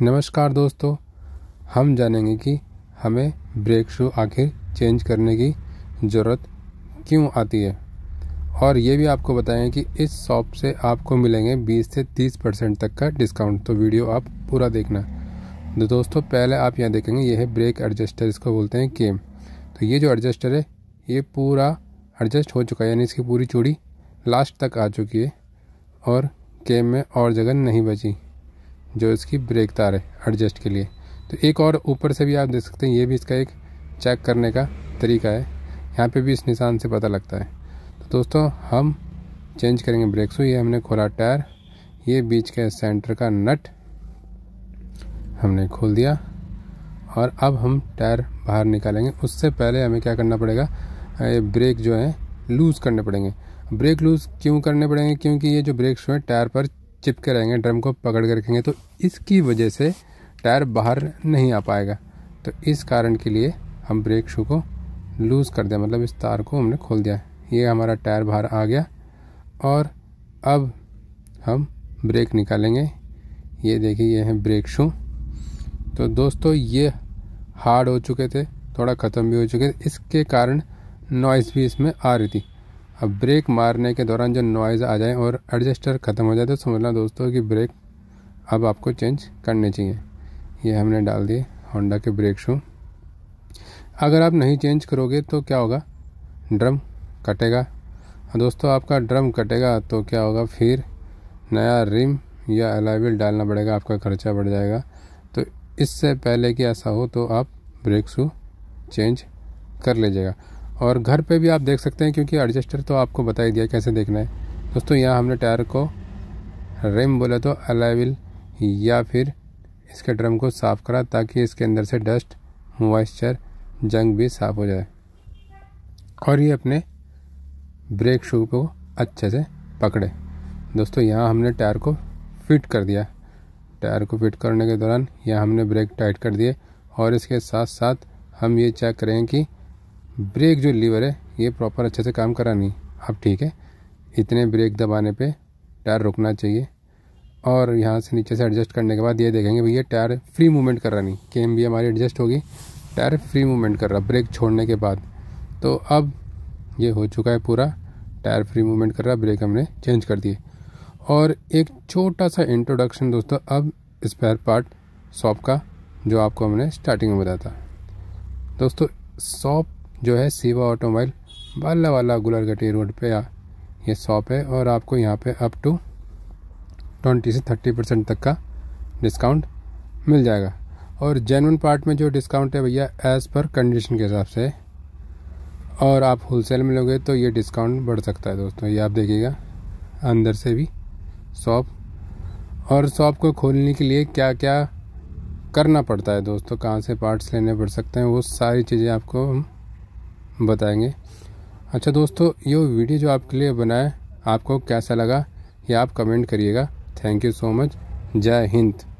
नमस्कार दोस्तों हम जानेंगे कि हमें ब्रेक शू आखिर चेंज करने की ज़रूरत क्यों आती है और ये भी आपको बताएं कि इस शॉप से आपको मिलेंगे 20 से 30 परसेंट तक का डिस्काउंट तो वीडियो आप पूरा देखना तो दोस्तों पहले आप यहाँ देखेंगे ये है ब्रेक एडजस्टर इसको बोलते हैं केम तो ये जो एडजस्टर है ये पूरा एडजस्ट हो चुका है यानी इसकी पूरी चूड़ी लास्ट तक आ चुकी है और केम में और जगह नहीं बची जो इसकी ब्रेक तार है एडजस्ट के लिए तो एक और ऊपर से भी आप देख सकते हैं ये भी इसका एक चेक करने का तरीका है यहाँ पे भी इस निशान से पता लगता है तो दोस्तों हम चेंज करेंगे ब्रेक सो ये हमने खोला टायर ये बीच के सेंटर का नट हमने खोल दिया और अब हम टायर बाहर निकालेंगे उससे पहले हमें क्या करना पड़ेगा ये ब्रेक जो है लूज़ करने पड़ेंगे ब्रेक लूज़ क्यों करने पड़ेंगे क्योंकि ये जो ब्रेक्स हैं टायर पर चिपके रहेंगे ड्रम को पकड़ के रखेंगे तो इसकी वजह से टायर बाहर नहीं आ पाएगा तो इस कारण के लिए हम ब्रेक शू को लूज़ कर दिया मतलब इस तार को हमने खोल दिया ये हमारा टायर बाहर आ गया और अब हम ब्रेक निकालेंगे ये देखिए ये हैं ब्रेक शू तो दोस्तों ये हार्ड हो चुके थे थोड़ा ख़त्म भी हो चुके थे इसके कारण नॉइस भी इसमें आ रही थी अब ब्रेक मारने के दौरान जो नॉइज़ आ जाए और एडजस्टर ख़त्म हो जाए तो समझना दोस्तों कि ब्रेक अब आपको चेंज करने चाहिए ये हमने डाल दिए होंडा के ब्रेक शू अगर आप नहीं चेंज करोगे तो क्या होगा ड्रम कटेगा दोस्तों आपका ड्रम कटेगा तो क्या होगा फिर नया रिम या अलाइवल डालना पड़ेगा आपका खर्चा बढ़ जाएगा तो इससे पहले कि ऐसा हो तो आप ब्रेक शू चेंज कर लीजिएगा और घर पे भी आप देख सकते हैं क्योंकि एडजस्टर तो आपको बता ही दिया कैसे देखना है दोस्तों यहाँ हमने टायर को रिम बोला तो अलाविल या फिर इसके ड्रम को साफ़ करा ताकि इसके अंदर से डस्ट मॉइस्चर जंग भी साफ़ हो जाए और ये अपने ब्रेक शू को अच्छे से पकड़े दोस्तों यहाँ हमने टायर को फिट कर दिया टायर को फिट करने के दौरान यहाँ हमने ब्रेक टाइट कर दिए और इसके साथ साथ हम ये चेक करें कि ब्रेक जो लीवर है ये प्रॉपर अच्छे से काम करा नहीं अब ठीक है इतने ब्रेक दबाने पे टायर रुकना चाहिए और यहाँ से नीचे से एडजस्ट करने के बाद ये देखेंगे भैया टायर फ्री मूवमेंट कर रहा नहीं के एम हमारी एडजस्ट होगी टायर फ्री मूवमेंट कर रहा ब्रेक छोड़ने के बाद तो अब ये हो चुका है पूरा टायर फ्री मूवमेंट कर रहा ब्रेक हमने चेंज कर दिए और एक छोटा सा इंट्रोडक्शन दोस्तों अब स्पेयर पार्ट सॉप का जो आपको हमने स्टार्टिंग में बताया था दोस्तों सॉप जो है सीवा ऑटोमोबाइल बाला वाला गुलरगटी रोड पे ये शॉप है और आपको यहाँ पे अप टू ट्वेंटी से थर्टी परसेंट तक का डिस्काउंट मिल जाएगा और जेनवन पार्ट में जो डिस्काउंट है भैया एज़ पर कंडीशन के हिसाब से और आप होलसेल में लोगे तो ये डिस्काउंट बढ़ सकता है दोस्तों ये आप देखिएगा अंदर से भी शॉप और शॉप को खोलने के लिए क्या क्या करना पड़ता है दोस्तों कहाँ से पार्ट्स लेने पड़ सकते हैं वो सारी चीज़ें आपको हम बताएंगे अच्छा दोस्तों ये वीडियो जो आपके लिए बनाए आपको कैसा लगा ये आप कमेंट करिएगा थैंक यू सो मच जय हिंद